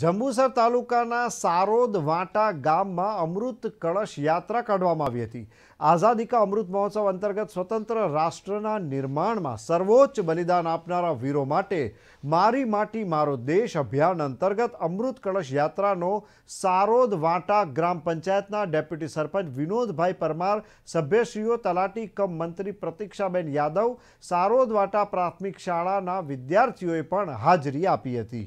જંબુસર તાલુકાના સારોદ વાંટા ગામમાં અમૃત કળશ યાત્રા કાઢવામાં આવી હતી આઝાદી કા અમૃત મહોત્સવ અંતર્ગત સ્વતંત્ર રાષ્ટ્રના નિર્માણમાં સર્વોચ્ચ બલિદાન આપનારા વીરો માટે મારી માટી મારો દેશ અભિયાન અંતર્ગત અમૃત કળશ યાત્રાનો સારોદ વાંટા ગ્રામ પંચાયતના ડેપ્યુટી સરપંચ વિનોદભાઈ પરમાર સભ્યશ્રીઓ તલાટી કમ મંત્રી પ્રતિક્ષાબેન યાદવ સારોદ વાંટા પ્રાથમિક શાળાના વિદ્યાર્થીઓએ પણ હાજરી આપી હતી